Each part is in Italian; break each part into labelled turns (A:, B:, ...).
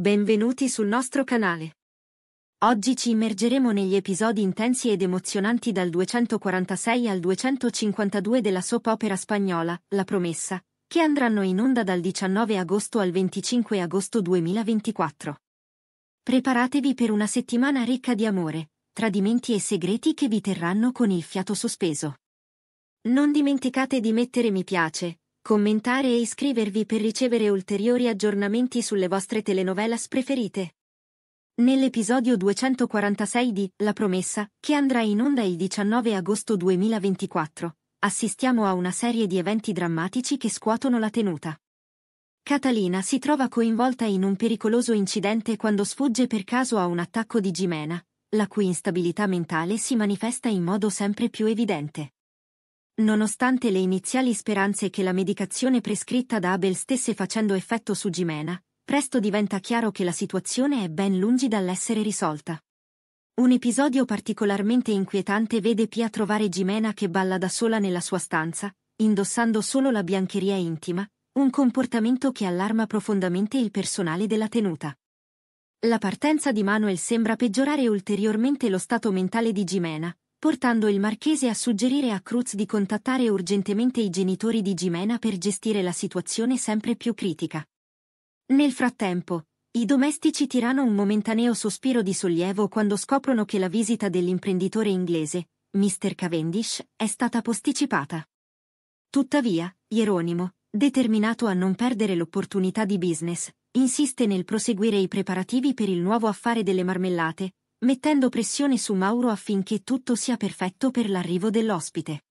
A: Benvenuti sul nostro canale. Oggi ci immergeremo negli episodi intensi ed emozionanti dal 246 al 252 della soap opera spagnola, La Promessa, che andranno in onda dal 19 agosto al 25 agosto 2024. Preparatevi per una settimana ricca di amore, tradimenti e segreti che vi terranno con il fiato sospeso. Non dimenticate di mettere mi piace, Commentare e iscrivervi per ricevere ulteriori aggiornamenti sulle vostre telenovelas preferite. Nell'episodio 246 di La promessa, che andrà in onda il 19 agosto 2024, assistiamo a una serie di eventi drammatici che scuotono la tenuta. Catalina si trova coinvolta in un pericoloso incidente quando sfugge per caso a un attacco di Gimena, la cui instabilità mentale si manifesta in modo sempre più evidente. Nonostante le iniziali speranze che la medicazione prescritta da Abel stesse facendo effetto su Gimena, presto diventa chiaro che la situazione è ben lungi dall'essere risolta. Un episodio particolarmente inquietante vede Pia trovare Gimena che balla da sola nella sua stanza, indossando solo la biancheria intima, un comportamento che allarma profondamente il personale della tenuta. La partenza di Manuel sembra peggiorare ulteriormente lo stato mentale di Gimena, portando il marchese a suggerire a Cruz di contattare urgentemente i genitori di Jimena per gestire la situazione sempre più critica. Nel frattempo, i domestici tirano un momentaneo sospiro di sollievo quando scoprono che la visita dell'imprenditore inglese, Mr. Cavendish, è stata posticipata. Tuttavia, Hieronimo, determinato a non perdere l'opportunità di business, insiste nel proseguire i preparativi per il nuovo affare delle marmellate, mettendo pressione su Mauro affinché tutto sia perfetto per l'arrivo dell'ospite.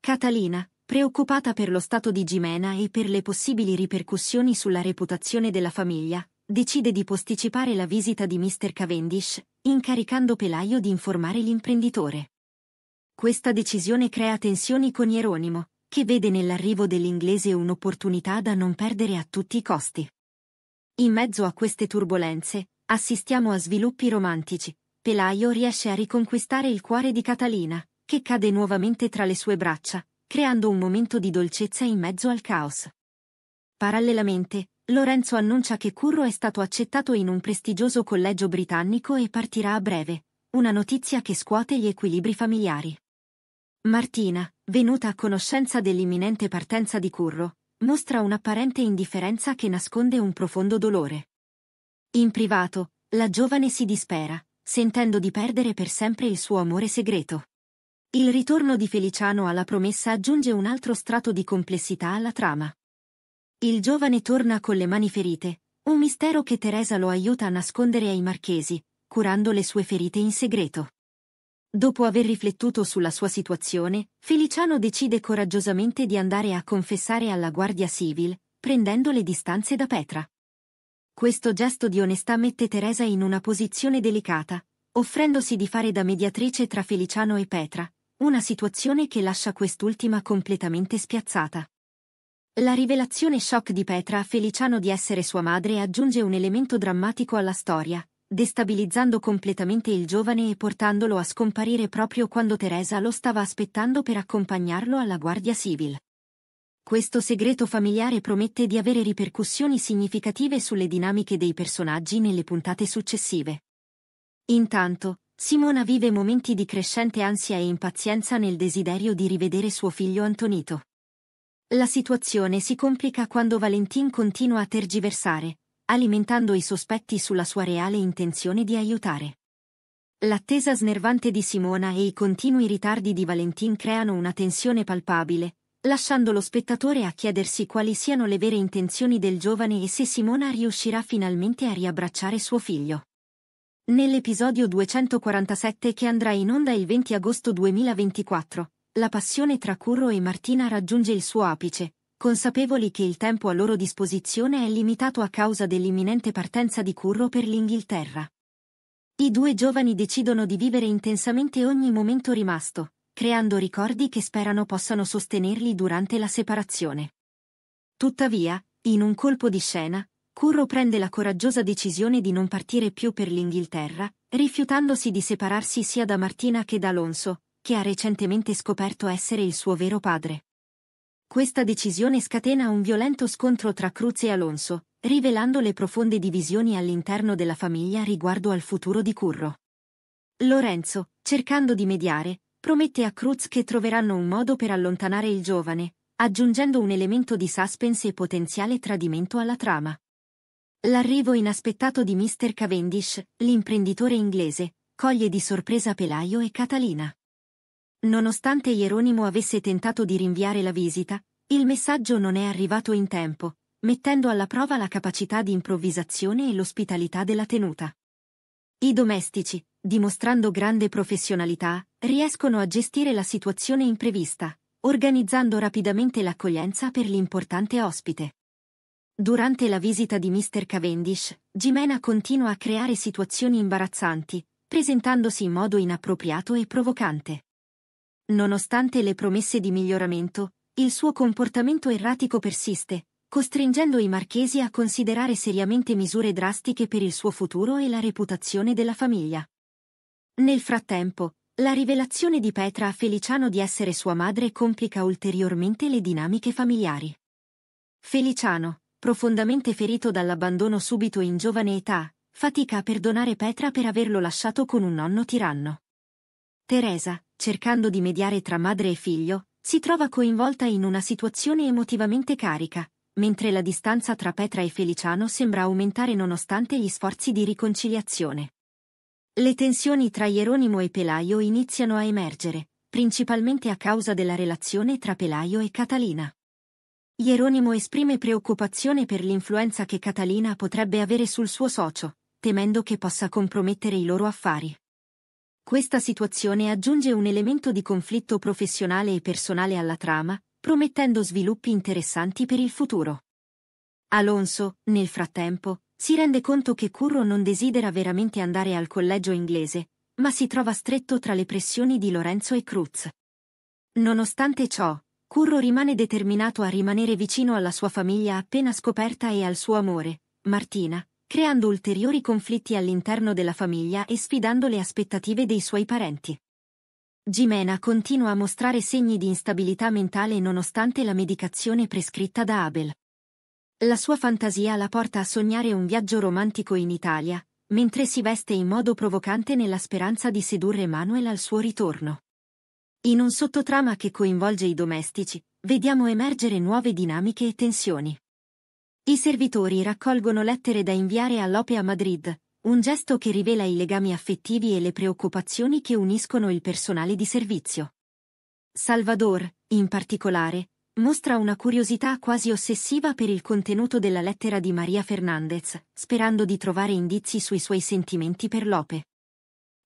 A: Catalina, preoccupata per lo stato di Gimena e per le possibili ripercussioni sulla reputazione della famiglia, decide di posticipare la visita di Mr. Cavendish, incaricando Pelaio di informare l'imprenditore. Questa decisione crea tensioni con Ieronimo, che vede nell'arrivo dell'inglese un'opportunità da non perdere a tutti i costi. In mezzo a queste turbulenze, assistiamo a sviluppi romantici. Pelaio riesce a riconquistare il cuore di Catalina, che cade nuovamente tra le sue braccia, creando un momento di dolcezza in mezzo al caos. Parallelamente, Lorenzo annuncia che Curro è stato accettato in un prestigioso collegio britannico e partirà a breve, una notizia che scuote gli equilibri familiari. Martina, venuta a conoscenza dell'imminente partenza di Curro, mostra un'apparente indifferenza che nasconde un profondo dolore. In privato, la giovane si dispera, sentendo di perdere per sempre il suo amore segreto. Il ritorno di Feliciano alla promessa aggiunge un altro strato di complessità alla trama. Il giovane torna con le mani ferite, un mistero che Teresa lo aiuta a nascondere ai marchesi, curando le sue ferite in segreto. Dopo aver riflettuto sulla sua situazione, Feliciano decide coraggiosamente di andare a confessare alla Guardia Civil, prendendo le distanze da Petra. Questo gesto di onestà mette Teresa in una posizione delicata, offrendosi di fare da mediatrice tra Feliciano e Petra, una situazione che lascia quest'ultima completamente spiazzata. La rivelazione shock di Petra a Feliciano di essere sua madre aggiunge un elemento drammatico alla storia, destabilizzando completamente il giovane e portandolo a scomparire proprio quando Teresa lo stava aspettando per accompagnarlo alla Guardia Civil questo segreto familiare promette di avere ripercussioni significative sulle dinamiche dei personaggi nelle puntate successive. Intanto, Simona vive momenti di crescente ansia e impazienza nel desiderio di rivedere suo figlio Antonito. La situazione si complica quando Valentin continua a tergiversare, alimentando i sospetti sulla sua reale intenzione di aiutare. L'attesa snervante di Simona e i continui ritardi di Valentin creano una tensione palpabile, lasciando lo spettatore a chiedersi quali siano le vere intenzioni del giovane e se Simona riuscirà finalmente a riabbracciare suo figlio. Nell'episodio 247 che andrà in onda il 20 agosto 2024, la passione tra Curro e Martina raggiunge il suo apice, consapevoli che il tempo a loro disposizione è limitato a causa dell'imminente partenza di Curro per l'Inghilterra. I due giovani decidono di vivere intensamente ogni momento rimasto, creando ricordi che sperano possano sostenerli durante la separazione. Tuttavia, in un colpo di scena, Curro prende la coraggiosa decisione di non partire più per l'Inghilterra, rifiutandosi di separarsi sia da Martina che da Alonso, che ha recentemente scoperto essere il suo vero padre. Questa decisione scatena un violento scontro tra Cruz e Alonso, rivelando le profonde divisioni all'interno della famiglia riguardo al futuro di Curro. Lorenzo, cercando di mediare, promette a Cruz che troveranno un modo per allontanare il giovane, aggiungendo un elemento di suspense e potenziale tradimento alla trama. L'arrivo inaspettato di Mr. Cavendish, l'imprenditore inglese, coglie di sorpresa Pelaio e Catalina. Nonostante Hieronimo avesse tentato di rinviare la visita, il messaggio non è arrivato in tempo, mettendo alla prova la capacità di improvvisazione e l'ospitalità della tenuta. I domestici, dimostrando grande professionalità, riescono a gestire la situazione imprevista, organizzando rapidamente l'accoglienza per l'importante ospite. Durante la visita di Mr. Cavendish, Jimena continua a creare situazioni imbarazzanti, presentandosi in modo inappropriato e provocante. Nonostante le promesse di miglioramento, il suo comportamento erratico persiste, costringendo i marchesi a considerare seriamente misure drastiche per il suo futuro e la reputazione della famiglia. Nel frattempo, la rivelazione di Petra a Feliciano di essere sua madre complica ulteriormente le dinamiche familiari. Feliciano, profondamente ferito dall'abbandono subito in giovane età, fatica a perdonare Petra per averlo lasciato con un nonno tiranno. Teresa, cercando di mediare tra madre e figlio, si trova coinvolta in una situazione emotivamente carica, mentre la distanza tra Petra e Feliciano sembra aumentare nonostante gli sforzi di riconciliazione. Le tensioni tra Hieronimo e Pelaio iniziano a emergere, principalmente a causa della relazione tra Pelaio e Catalina. Hieronimo esprime preoccupazione per l'influenza che Catalina potrebbe avere sul suo socio, temendo che possa compromettere i loro affari. Questa situazione aggiunge un elemento di conflitto professionale e personale alla trama, promettendo sviluppi interessanti per il futuro. Alonso, nel frattempo, si rende conto che Curro non desidera veramente andare al collegio inglese, ma si trova stretto tra le pressioni di Lorenzo e Cruz. Nonostante ciò, Curro rimane determinato a rimanere vicino alla sua famiglia appena scoperta e al suo amore, Martina, creando ulteriori conflitti all'interno della famiglia e sfidando le aspettative dei suoi parenti. Gimena continua a mostrare segni di instabilità mentale nonostante la medicazione prescritta da Abel. La sua fantasia la porta a sognare un viaggio romantico in Italia, mentre si veste in modo provocante nella speranza di sedurre Manuel al suo ritorno. In un sottotrama che coinvolge i domestici, vediamo emergere nuove dinamiche e tensioni. I servitori raccolgono lettere da inviare all'Ope a Madrid, un gesto che rivela i legami affettivi e le preoccupazioni che uniscono il personale di servizio. Salvador, in particolare, mostra una curiosità quasi ossessiva per il contenuto della lettera di Maria Fernandez, sperando di trovare indizi sui suoi sentimenti per Lope.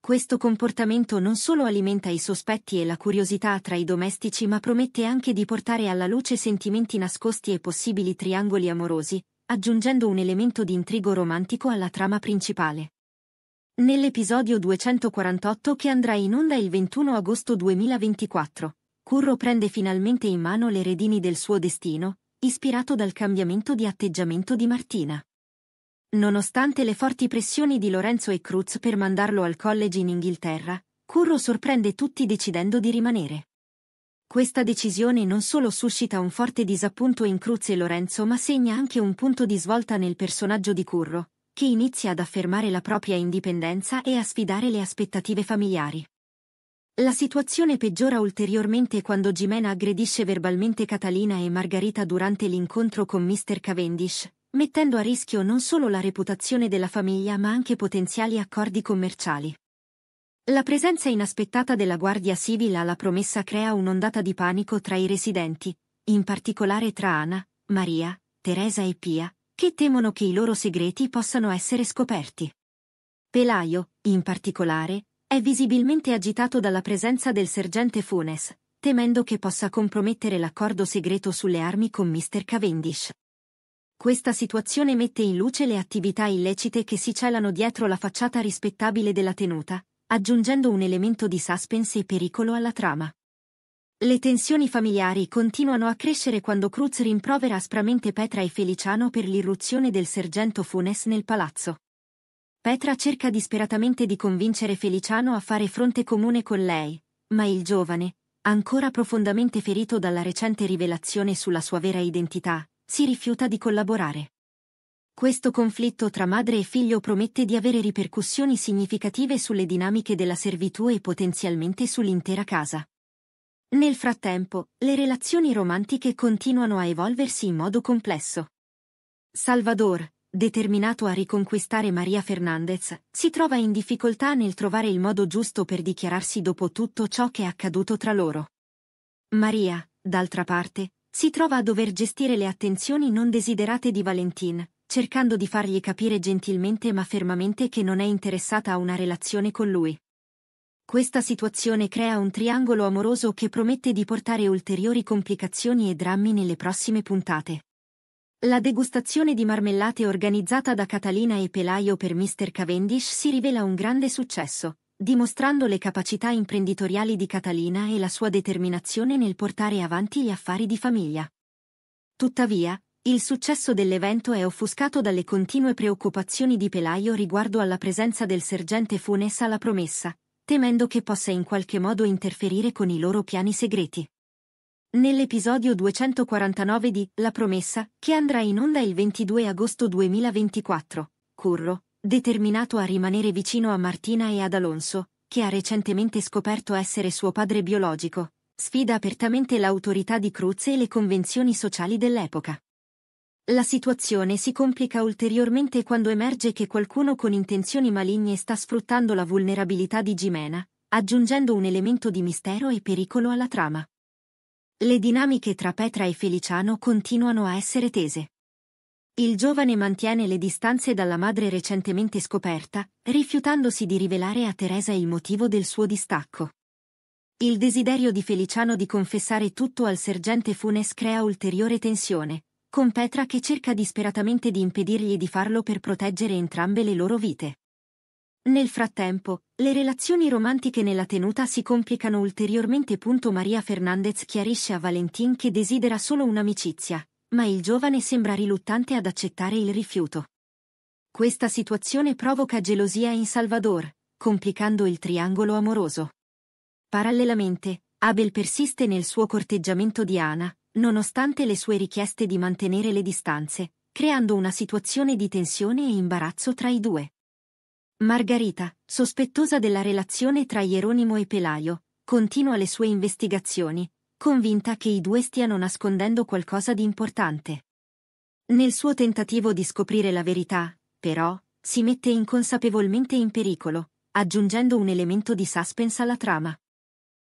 A: Questo comportamento non solo alimenta i sospetti e la curiosità tra i domestici ma promette anche di portare alla luce sentimenti nascosti e possibili triangoli amorosi, aggiungendo un elemento di intrigo romantico alla trama principale. Nell'episodio 248 che andrà in onda il 21 agosto 2024. Curro prende finalmente in mano le redini del suo destino, ispirato dal cambiamento di atteggiamento di Martina. Nonostante le forti pressioni di Lorenzo e Cruz per mandarlo al college in Inghilterra, Curro sorprende tutti decidendo di rimanere. Questa decisione non solo suscita un forte disappunto in Cruz e Lorenzo ma segna anche un punto di svolta nel personaggio di Curro, che inizia ad affermare la propria indipendenza e a sfidare le aspettative familiari. La situazione peggiora ulteriormente quando Jimena aggredisce verbalmente Catalina e Margarita durante l'incontro con Mr. Cavendish, mettendo a rischio non solo la reputazione della famiglia ma anche potenziali accordi commerciali. La presenza inaspettata della Guardia Civile alla promessa crea un'ondata di panico tra i residenti, in particolare tra Anna, Maria, Teresa e Pia, che temono che i loro segreti possano essere scoperti. Pelaio, in particolare, è visibilmente agitato dalla presenza del sergente Funes, temendo che possa compromettere l'accordo segreto sulle armi con Mr. Cavendish. Questa situazione mette in luce le attività illecite che si celano dietro la facciata rispettabile della tenuta, aggiungendo un elemento di suspense e pericolo alla trama. Le tensioni familiari continuano a crescere quando Cruz rimprovera aspramente Petra e Feliciano per l'irruzione del sergento Funes nel palazzo. Petra cerca disperatamente di convincere Feliciano a fare fronte comune con lei, ma il giovane, ancora profondamente ferito dalla recente rivelazione sulla sua vera identità, si rifiuta di collaborare. Questo conflitto tra madre e figlio promette di avere ripercussioni significative sulle dinamiche della servitù e potenzialmente sull'intera casa. Nel frattempo, le relazioni romantiche continuano a evolversi in modo complesso. Salvador, determinato a riconquistare Maria Fernandez, si trova in difficoltà nel trovare il modo giusto per dichiararsi dopo tutto ciò che è accaduto tra loro. Maria, d'altra parte, si trova a dover gestire le attenzioni non desiderate di Valentin, cercando di fargli capire gentilmente ma fermamente che non è interessata a una relazione con lui. Questa situazione crea un triangolo amoroso che promette di portare ulteriori complicazioni e drammi nelle prossime puntate. La degustazione di marmellate organizzata da Catalina e Pelaio per Mr. Cavendish si rivela un grande successo, dimostrando le capacità imprenditoriali di Catalina e la sua determinazione nel portare avanti gli affari di famiglia. Tuttavia, il successo dell'evento è offuscato dalle continue preoccupazioni di Pelaio riguardo alla presenza del sergente Funes alla promessa, temendo che possa in qualche modo interferire con i loro piani segreti. Nell'episodio 249 di La promessa, che andrà in onda il 22 agosto 2024, Curro, determinato a rimanere vicino a Martina e ad Alonso, che ha recentemente scoperto essere suo padre biologico, sfida apertamente l'autorità di Cruz e le convenzioni sociali dell'epoca. La situazione si complica ulteriormente quando emerge che qualcuno con intenzioni maligne sta sfruttando la vulnerabilità di Jimena, aggiungendo un elemento di mistero e pericolo alla trama. Le dinamiche tra Petra e Feliciano continuano a essere tese. Il giovane mantiene le distanze dalla madre recentemente scoperta, rifiutandosi di rivelare a Teresa il motivo del suo distacco. Il desiderio di Feliciano di confessare tutto al sergente Funes crea ulteriore tensione, con Petra che cerca disperatamente di impedirgli di farlo per proteggere entrambe le loro vite. Nel frattempo, le relazioni romantiche nella tenuta si complicano ulteriormente. Maria Fernandez chiarisce a Valentin che desidera solo un'amicizia, ma il giovane sembra riluttante ad accettare il rifiuto. Questa situazione provoca gelosia in Salvador, complicando il triangolo amoroso. Parallelamente, Abel persiste nel suo corteggiamento di Ana, nonostante le sue richieste di mantenere le distanze, creando una situazione di tensione e imbarazzo tra i due. Margarita, sospettosa della relazione tra Hieronimo e Pelaio, continua le sue investigazioni, convinta che i due stiano nascondendo qualcosa di importante. Nel suo tentativo di scoprire la verità, però, si mette inconsapevolmente in pericolo, aggiungendo un elemento di suspense alla trama.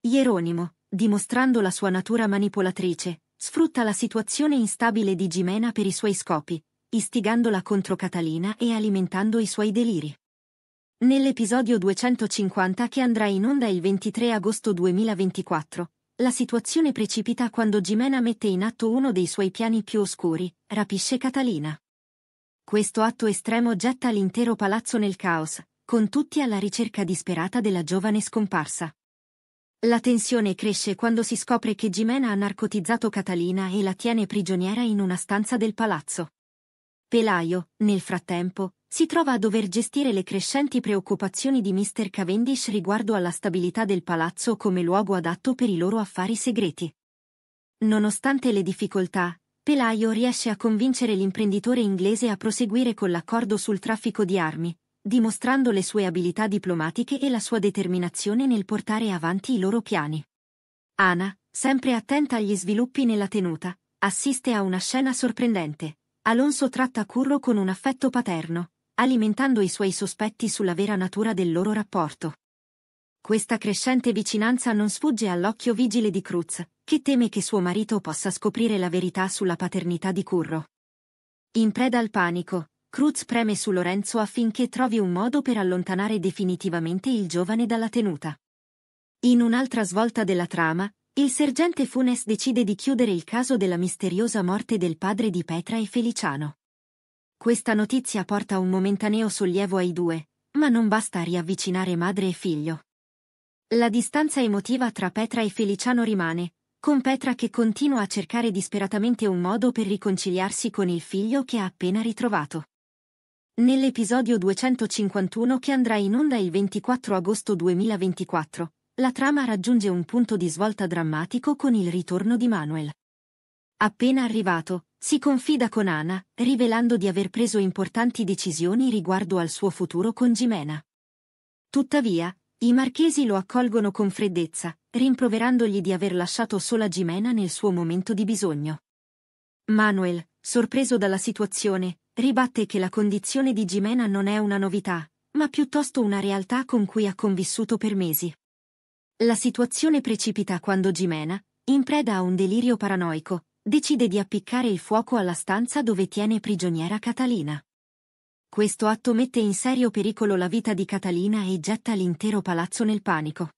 A: Hieronimo, dimostrando la sua natura manipolatrice, sfrutta la situazione instabile di Gimena per i suoi scopi, istigandola contro Catalina e alimentando i suoi deliri. Nell'episodio 250 che andrà in onda il 23 agosto 2024, la situazione precipita quando Jimena mette in atto uno dei suoi piani più oscuri, rapisce Catalina. Questo atto estremo getta l'intero palazzo nel caos, con tutti alla ricerca disperata della giovane scomparsa. La tensione cresce quando si scopre che Jimena ha narcotizzato Catalina e la tiene prigioniera in una stanza del palazzo. Pelaio, nel frattempo, si trova a dover gestire le crescenti preoccupazioni di Mr. Cavendish riguardo alla stabilità del palazzo come luogo adatto per i loro affari segreti. Nonostante le difficoltà, Pelaio riesce a convincere l'imprenditore inglese a proseguire con l'accordo sul traffico di armi, dimostrando le sue abilità diplomatiche e la sua determinazione nel portare avanti i loro piani. Ana, sempre attenta agli sviluppi nella tenuta, assiste a una scena sorprendente. Alonso tratta Curro con un affetto paterno, alimentando i suoi sospetti sulla vera natura del loro rapporto. Questa crescente vicinanza non sfugge all'occhio vigile di Cruz, che teme che suo marito possa scoprire la verità sulla paternità di Curro. In preda al panico, Cruz preme su Lorenzo affinché trovi un modo per allontanare definitivamente il giovane dalla tenuta. In un'altra svolta della trama, il sergente Funes decide di chiudere il caso della misteriosa morte del padre di Petra e Feliciano. Questa notizia porta un momentaneo sollievo ai due, ma non basta a riavvicinare madre e figlio. La distanza emotiva tra Petra e Feliciano rimane, con Petra che continua a cercare disperatamente un modo per riconciliarsi con il figlio che ha appena ritrovato. Nell'episodio 251 che andrà in onda il 24 agosto 2024, la trama raggiunge un punto di svolta drammatico con il ritorno di Manuel. Appena arrivato, si confida con Ana, rivelando di aver preso importanti decisioni riguardo al suo futuro con Gimena. Tuttavia, i marchesi lo accolgono con freddezza, rimproverandogli di aver lasciato sola Gimena nel suo momento di bisogno. Manuel, sorpreso dalla situazione, ribatte che la condizione di Gimena non è una novità, ma piuttosto una realtà con cui ha convissuto per mesi. La situazione precipita quando Gimena, in preda a un delirio paranoico, decide di appiccare il fuoco alla stanza dove tiene prigioniera Catalina. Questo atto mette in serio pericolo la vita di Catalina e getta l'intero palazzo nel panico.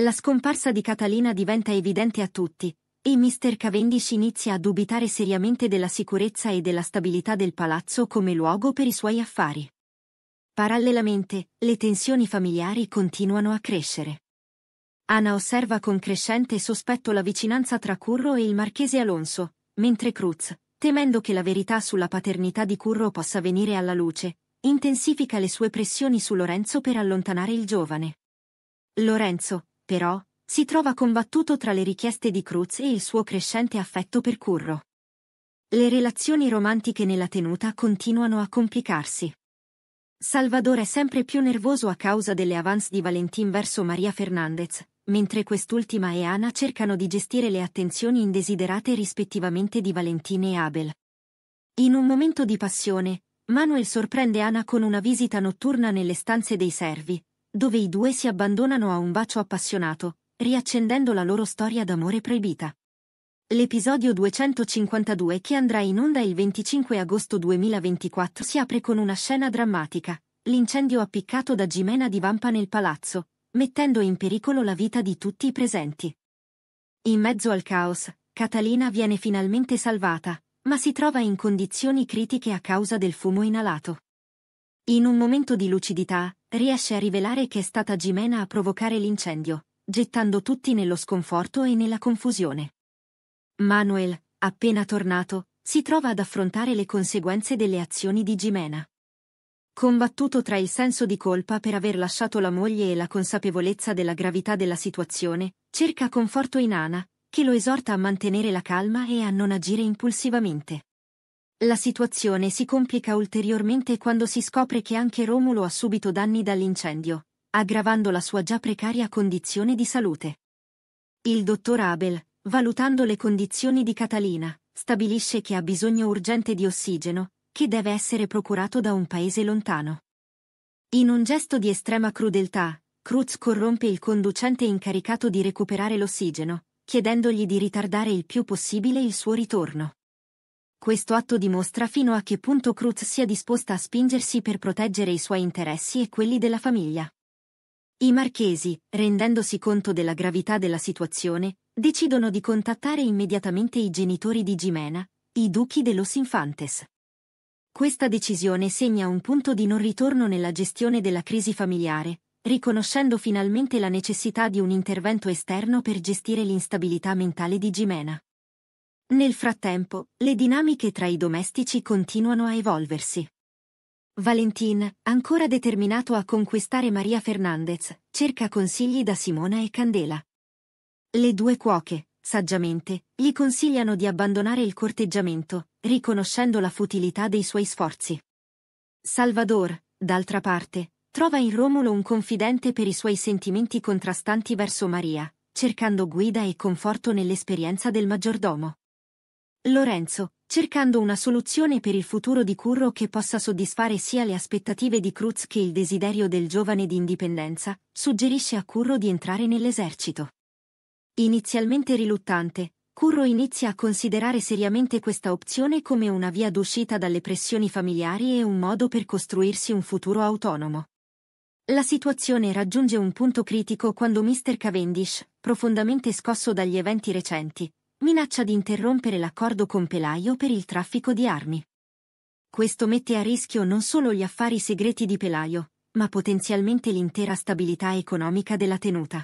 A: La scomparsa di Catalina diventa evidente a tutti, e Mr. Cavendish inizia a dubitare seriamente della sicurezza e della stabilità del palazzo come luogo per i suoi affari. Parallelamente, le tensioni familiari continuano a crescere. Ana osserva con crescente sospetto la vicinanza tra Curro e il marchese Alonso, mentre Cruz, temendo che la verità sulla paternità di Curro possa venire alla luce, intensifica le sue pressioni su Lorenzo per allontanare il giovane. Lorenzo, però, si trova combattuto tra le richieste di Cruz e il suo crescente affetto per Curro. Le relazioni romantiche nella tenuta continuano a complicarsi. Salvador è sempre più nervoso a causa delle avance di Valentin verso Maria Fernandez, mentre quest'ultima e Anna cercano di gestire le attenzioni indesiderate rispettivamente di Valentina e Abel. In un momento di passione, Manuel sorprende Anna con una visita notturna nelle stanze dei servi, dove i due si abbandonano a un bacio appassionato, riaccendendo la loro storia d'amore proibita. L'episodio 252 che andrà in onda il 25 agosto 2024 si apre con una scena drammatica, l'incendio appiccato da Gimena di Vampa nel palazzo, mettendo in pericolo la vita di tutti i presenti. In mezzo al caos, Catalina viene finalmente salvata, ma si trova in condizioni critiche a causa del fumo inalato. In un momento di lucidità, riesce a rivelare che è stata Gimena a provocare l'incendio, gettando tutti nello sconforto e nella confusione. Manuel, appena tornato, si trova ad affrontare le conseguenze delle azioni di Gimena combattuto tra il senso di colpa per aver lasciato la moglie e la consapevolezza della gravità della situazione, cerca conforto in Ana, che lo esorta a mantenere la calma e a non agire impulsivamente. La situazione si complica ulteriormente quando si scopre che anche Romulo ha subito danni dall'incendio, aggravando la sua già precaria condizione di salute. Il dottor Abel, valutando le condizioni di Catalina, stabilisce che ha bisogno urgente di ossigeno, che deve essere procurato da un paese lontano. In un gesto di estrema crudeltà, Cruz corrompe il conducente incaricato di recuperare l'ossigeno, chiedendogli di ritardare il più possibile il suo ritorno. Questo atto dimostra fino a che punto Cruz sia disposta a spingersi per proteggere i suoi interessi e quelli della famiglia. I marchesi, rendendosi conto della gravità della situazione, decidono di contattare immediatamente i genitori di Jimena, i duchi de los Infantes. Questa decisione segna un punto di non ritorno nella gestione della crisi familiare, riconoscendo finalmente la necessità di un intervento esterno per gestire l'instabilità mentale di Gimena. Nel frattempo, le dinamiche tra i domestici continuano a evolversi. Valentin, ancora determinato a conquistare Maria Fernandez, cerca consigli da Simona e Candela. Le due cuoche, saggiamente, gli consigliano di abbandonare il corteggiamento, riconoscendo la futilità dei suoi sforzi. Salvador, d'altra parte, trova in Romolo un confidente per i suoi sentimenti contrastanti verso Maria, cercando guida e conforto nell'esperienza del maggiordomo. Lorenzo, cercando una soluzione per il futuro di Curro che possa soddisfare sia le aspettative di Cruz che il desiderio del giovane di indipendenza, suggerisce a Curro di entrare nell'esercito. Inizialmente riluttante, Curro inizia a considerare seriamente questa opzione come una via d'uscita dalle pressioni familiari e un modo per costruirsi un futuro autonomo. La situazione raggiunge un punto critico quando Mr. Cavendish, profondamente scosso dagli eventi recenti, minaccia di interrompere l'accordo con Pelaio per il traffico di armi. Questo mette a rischio non solo gli affari segreti di Pelaio, ma potenzialmente l'intera stabilità economica della tenuta.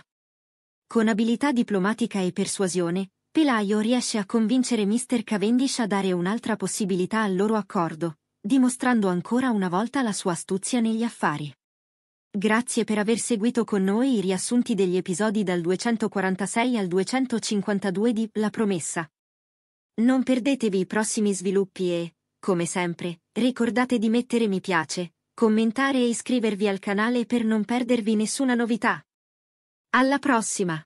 A: Con abilità diplomatica e persuasione, Pelaio riesce a convincere Mr. Cavendish a dare un'altra possibilità al loro accordo, dimostrando ancora una volta la sua astuzia negli affari. Grazie per aver seguito con noi i riassunti degli episodi dal 246 al 252 di La Promessa. Non perdetevi i prossimi sviluppi e, come sempre, ricordate di mettere mi piace, commentare e iscrivervi al canale per non perdervi nessuna novità. Alla prossima!